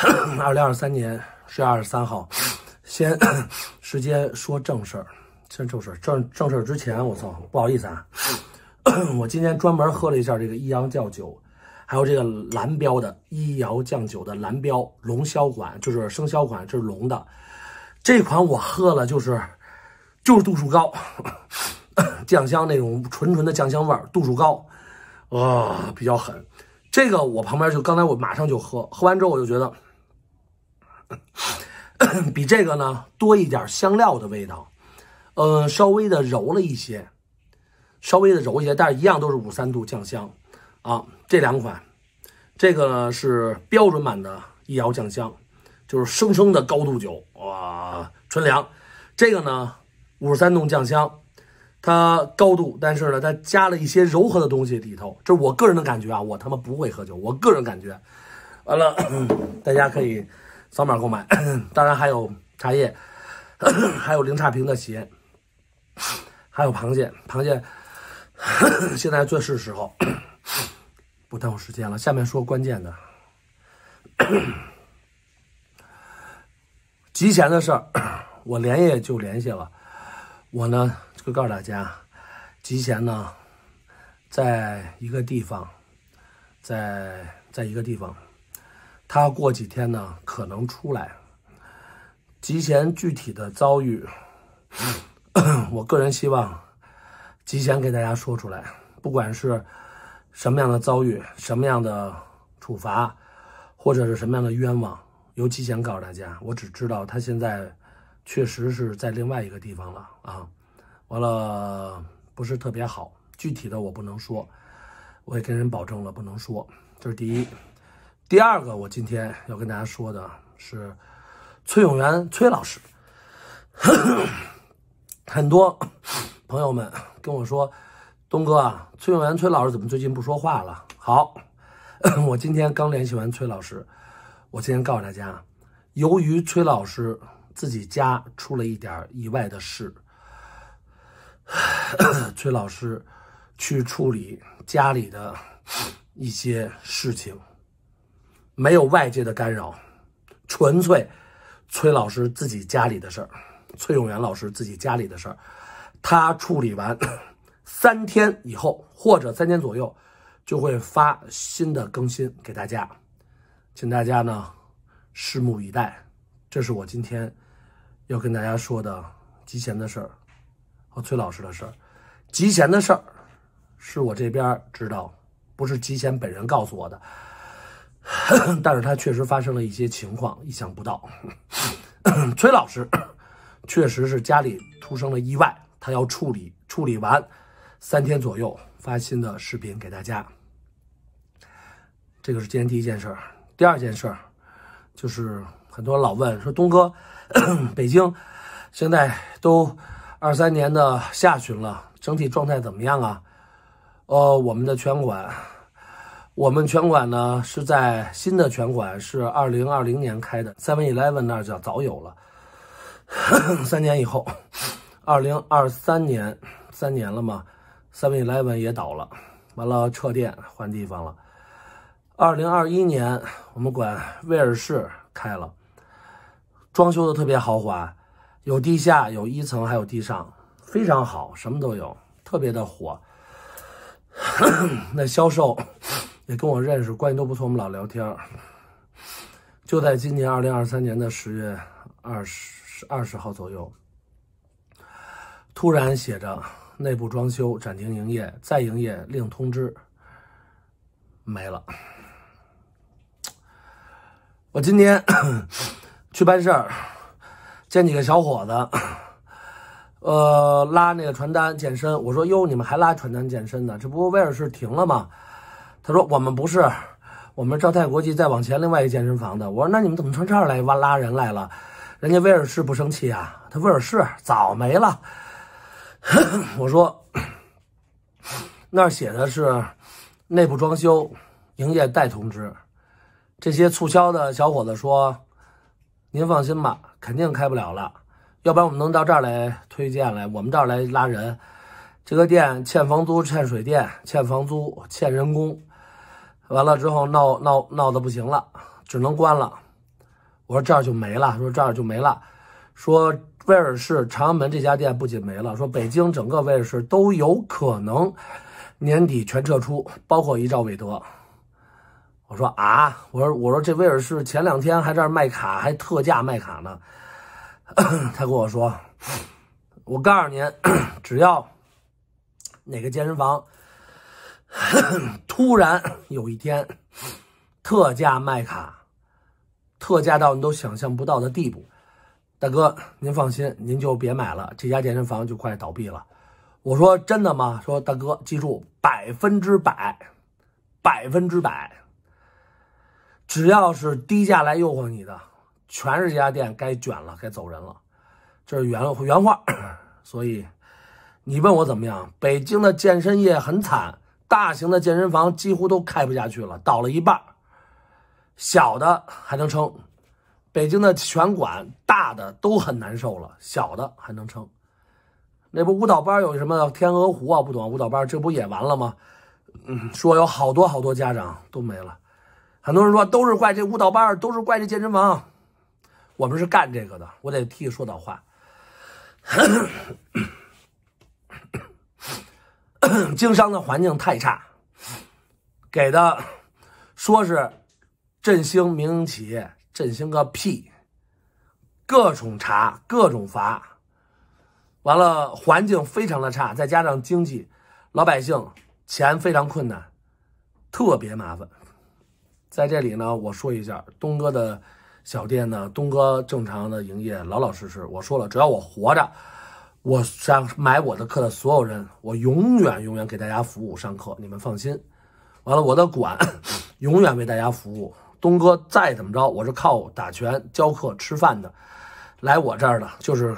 二零二三年十月二十三号，先时 间说正事儿，先正事儿正正事儿之前，我操，不好意思啊，我今天专门喝了一下这个一阳窖酒，还有这个蓝标的，一阳酱酒的蓝标龙销款，就是生肖款，这是龙的这款我喝了，就是就是度数高，酱香那种纯纯的酱香味，度数高，哇，比较狠。这个我旁边就刚才我马上就喝，喝完之后我就觉得。比这个呢多一点香料的味道，嗯，稍微的柔了一些，稍微的柔一些，但是一样都是五三度酱香啊。这两款，这个呢是标准版的易遥酱香，就是生生的高度酒哇，纯粮。这个呢五三度酱香，它高度，但是呢它加了一些柔和的东西里头。这是我个人的感觉啊，我他妈不会喝酒，我个人感觉。完了，大家可以。扫码购买，当然还有茶叶，还有零差评的鞋，还有螃蟹。螃蟹 现在最是时候，不耽误时间了。下面说关键的，集贤的事儿，我连夜就联系了。我呢就告诉大家，集贤呢，在一个地方，在在一个地方。他过几天呢，可能出来。吉贤具体的遭遇，我个人希望吉贤给大家说出来，不管是什么样的遭遇，什么样的处罚，或者是什么样的冤枉，由吉贤告诉大家。我只知道他现在确实是在另外一个地方了啊，完了不是特别好，具体的我不能说，我也跟人保证了不能说，这是第一。第二个，我今天要跟大家说的是崔永元崔老师。很多 朋友们跟我说：“东哥啊，崔永元崔老师怎么最近不说话了？”好，我今天刚联系完崔老师，我今天告诉大家，由于崔老师自己家出了一点意外的事，崔老师去处理家里的一些事情。没有外界的干扰，纯粹崔老师自己家里的事儿，崔永元老师自己家里的事儿，他处理完三天以后或者三天左右就会发新的更新给大家，请大家呢拭目以待。这是我今天要跟大家说的吉贤的事儿和崔老师的事儿。吉贤的事儿是我这边知道，不是吉贤本人告诉我的。但是他确实发生了一些情况，意想不到。崔老师 确实是家里出生了意外，他要处理，处理完三天左右发新的视频给大家。这个是今天第一件事儿。第二件事儿就是很多人老问说东哥，北京现在都二三年的下旬了，整体状态怎么样啊？呃，我们的拳馆。我们拳馆呢是在新的拳馆，是二零二零年开的。Seven Eleven 那叫早有了，三年以后，二零二三年，三年了嘛，Seven Eleven 也倒了，完了撤店换地方了。二零二一年，我们管威尔士开了，装修的特别豪华，有地下，有一层，还有地上，非常好，什么都有，特别的火。那销售。也跟我认识，关系都不错，我们老聊天。就在今年二零二三年的十月二十二十号左右，突然写着“内部装修，暂停营业，再营业另通知”。没了。我今天 去办事儿，见几个小伙子，呃，拉那个传单健身。我说：“哟，你们还拉传单健身呢？这不威尔士停了吗？”他说：“我们不是，我们兆泰国际再往前另外一个健身房的。”我说：“那你们怎么从这儿来挖拉人来了？人家威尔士不生气啊？他威尔士早没了。”我说：“那儿写的是内部装修，营业待通知。”这些促销的小伙子说：“您放心吧，肯定开不了了。要不然我们能到这儿来推荐来，我们这儿来拉人。这个店欠房租、欠水电、欠房租、欠人工。”完了之后闹闹闹的不行了，只能关了。我说这儿就没了，说这儿就没了。说威尔士长安门这家店不仅没了，说北京整个威尔士都有可能年底全撤出，包括一兆韦德。我说啊，我说我说这威尔士前两天还这儿卖卡，还特价卖卡呢。他跟我说，我告诉您，只要哪个健身房。突然有一天，特价卖卡，特价到你都想象不到的地步。大哥，您放心，您就别买了，这家健身房就快倒闭了。我说真的吗？说大哥，记住百分之百，百分之百，只要是低价来诱惑你的，全是这家店该卷了，该走人了。这是原原话。所以你问我怎么样？北京的健身业很惨。大型的健身房几乎都开不下去了，倒了一半小的还能撑。北京的拳馆大的都很难受了，小的还能撑。那不舞蹈班有什么天鹅湖啊？不懂舞蹈班，这不也完了吗？嗯，说有好多好多家长都没了，很多人说都是怪这舞蹈班，都是怪这健身房。我们是干这个的，我得替说点话。经商的环境太差，给的说是振兴民营企业，振兴个屁！各种查，各种罚，完了环境非常的差，再加上经济，老百姓钱非常困难，特别麻烦。在这里呢，我说一下东哥的小店呢，东哥正常的营业，老老实实。我说了，只要我活着。我上买我的课的所有人，我永远永远给大家服务上课，你们放心。完了，我的管 永远为大家服务。东哥再怎么着，我是靠打拳教课吃饭的。来我这儿的就是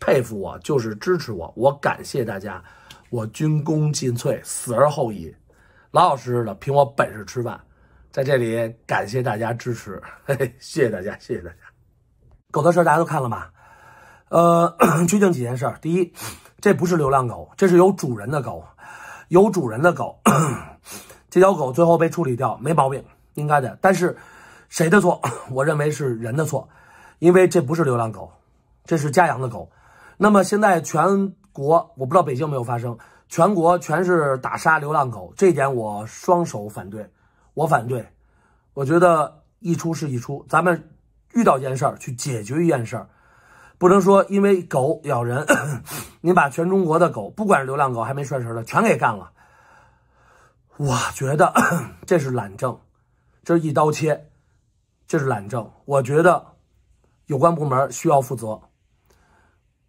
佩服我，就是支持我。我感谢大家，我鞠躬尽瘁，死而后已，老老实实的凭我本事吃饭。在这里感谢大家支持，嘿嘿，谢谢大家，谢谢大家。狗的事大家都看了吧？呃，确 定几件事，第一，这不是流浪狗，这是有主人的狗，有主人的狗，这条狗最后被处理掉，没毛病，应该的。但是，谁的错？我认为是人的错，因为这不是流浪狗，这是家养的狗。那么现在全国，我不知道北京没有发生，全国全是打杀流浪狗，这一点我双手反对，我反对，我觉得一出是一出，咱们遇到一件事儿去解决一件事儿。不能说因为狗咬人，你 把全中国的狗，不管是流浪狗还没拴绳的，全给干了。我觉得 这是懒政，这是一刀切，这是懒政。我觉得有关部门需要负责。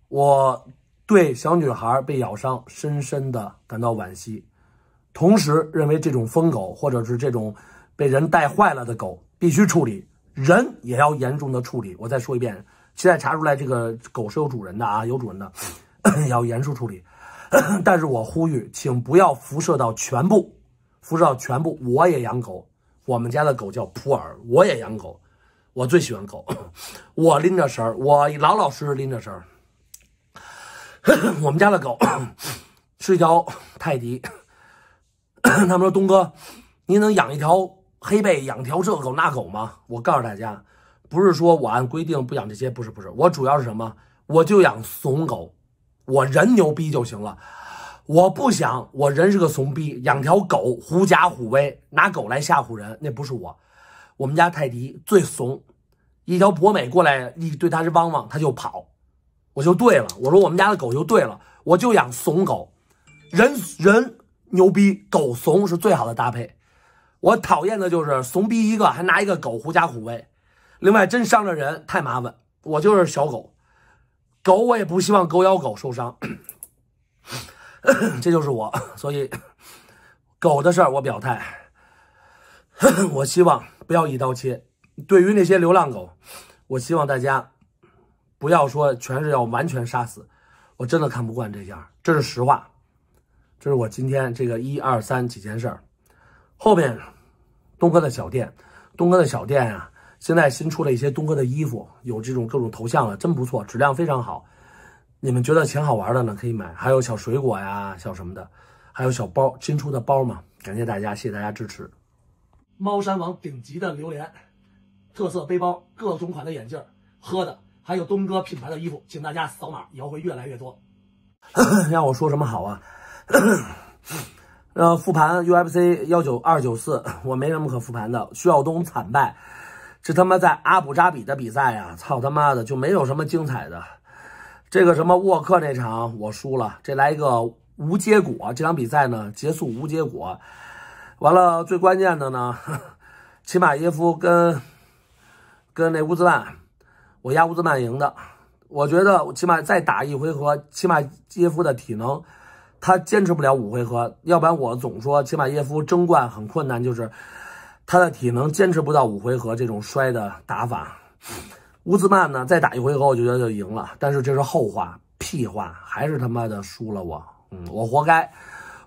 我对小女孩被咬伤深深的感到惋惜，同时认为这种疯狗或者是这种被人带坏了的狗必须处理，人也要严重的处理。我再说一遍。现在查出来，这个狗是有主人的啊，有主人的，要严肃处理。但是我呼吁，请不要辐射到全部，辐射到全部。我也养狗，我们家的狗叫普洱，我也养狗，我最喜欢狗。我拎着绳儿，我老老实实拎着绳儿。我们家的狗是一条泰迪。他们说东哥，你能养一条黑背，养条这狗那狗吗？我告诉大家。不是说我按规定不养这些，不是不是，我主要是什么？我就养怂狗，我人牛逼就行了。我不想，我人是个怂逼，养条狗狐假虎威，拿狗来吓唬人，那不是我。我们家泰迪最怂，一条博美过来，你对它是汪汪，它就跑，我就对了。我说我们家的狗就对了，我就养怂狗，人人牛逼，狗怂是最好的搭配。我讨厌的就是怂逼一个，还拿一个狗狐假虎威。另外，真伤着人太麻烦。我就是小狗，狗我也不希望狗咬狗受伤。这就是我，所以狗的事儿我表态，我希望不要一刀切。对于那些流浪狗，我希望大家不要说全是要完全杀死。我真的看不惯这样，这是实话。这是我今天这个一二三几件事儿。后面东哥的小店，东哥的小店呀。现在新出了一些东哥的衣服，有这种各种头像的，真不错，质量非常好。你们觉得挺好玩的呢，可以买。还有小水果呀、小什么的，还有小包，新出的包嘛。感谢大家，谢谢大家支持。猫山王顶级的榴莲，特色背包，各种款的眼镜，喝的，还有东哥品牌的衣服，请大家扫码，以后会越来越多。让我说什么好啊？呃，复盘 UFC 幺九二九四，我没什么可复盘的，徐晓东惨败。这他妈在阿布扎比的比赛啊，操他妈的就没有什么精彩的。这个什么沃克那场我输了，这来一个无结果。这场比赛呢结束无结果，完了最关键的呢，齐马耶夫跟跟那乌兹曼，我压乌兹曼赢的。我觉得起码再打一回合，齐马耶夫的体能他坚持不了五回合，要不然我总说齐马耶夫争冠很困难，就是。他的体能坚持不到五回合，这种摔的打法，乌兹曼呢，再打一回合我就觉得就赢了，但是这是后话，屁话，还是他妈的输了我，嗯，我活该，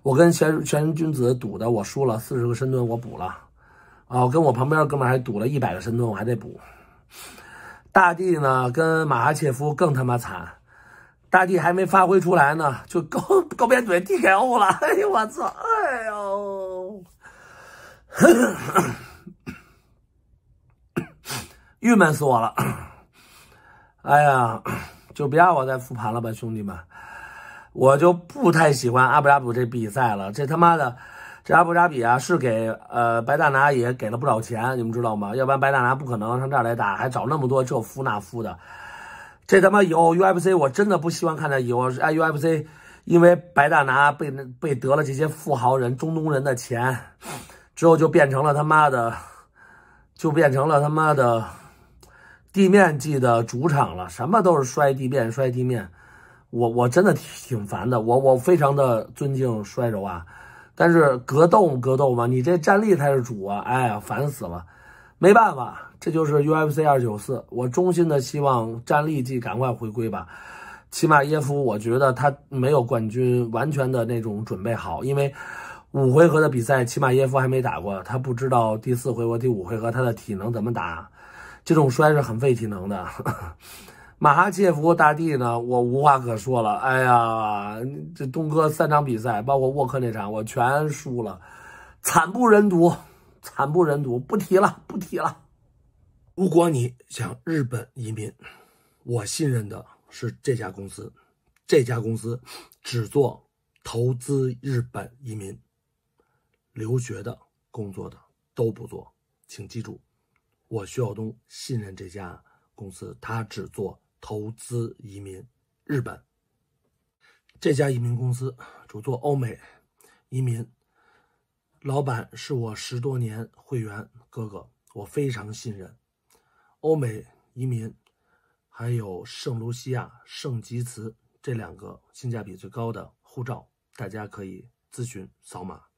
我跟全全君子赌的，我输了四十个深蹲，我补了，啊，我跟我旁边哥们还赌了一百个深蹲，我还得补。大帝呢跟马哈切夫更他妈惨，大帝还没发挥出来呢，就高高边嘴递给 o 了，哎呦我操！郁闷死我了！哎呀，就别让我再复盘了吧，兄弟们！我就不太喜欢阿布扎比这比赛了。这他妈的，这阿布扎比啊，是给呃白大拿也给了不少钱，你们知道吗？要不然白大拿不可能上这儿来打，还找那么多这夫那夫的。这他妈以后 UFC 我真的不希望看到以后哎 UFC，因为白大拿被被得了这些富豪人中东人的钱。之后就变成了他妈的，就变成了他妈的地面技的主场了，什么都是摔地面摔地面，我我真的挺烦的，我我非常的尊敬摔柔啊，但是格斗格斗嘛，你这站立才是主啊，哎呀烦死了，没办法，这就是 UFC 二九四，我衷心的希望站立技赶快回归吧，起码耶夫我觉得他没有冠军完全的那种准备好，因为。五回合的比赛，起马耶夫还没打过，他不知道第四回合、第五回合他的体能怎么打。这种摔是很费体能的。马哈切夫大帝呢，我无话可说了。哎呀，这东哥三场比赛，包括沃克那场，我全输了，惨不忍睹，惨不忍睹，不提了，不提了。如果你想日本移民，我信任的是这家公司，这家公司只做投资日本移民。留学的工作的都不做，请记住，我徐晓东信任这家公司，他只做投资移民，日本这家移民公司主做欧美移民，老板是我十多年会员哥哥，我非常信任欧美移民，还有圣卢西亚、圣基茨这两个性价比最高的护照，大家可以咨询扫码。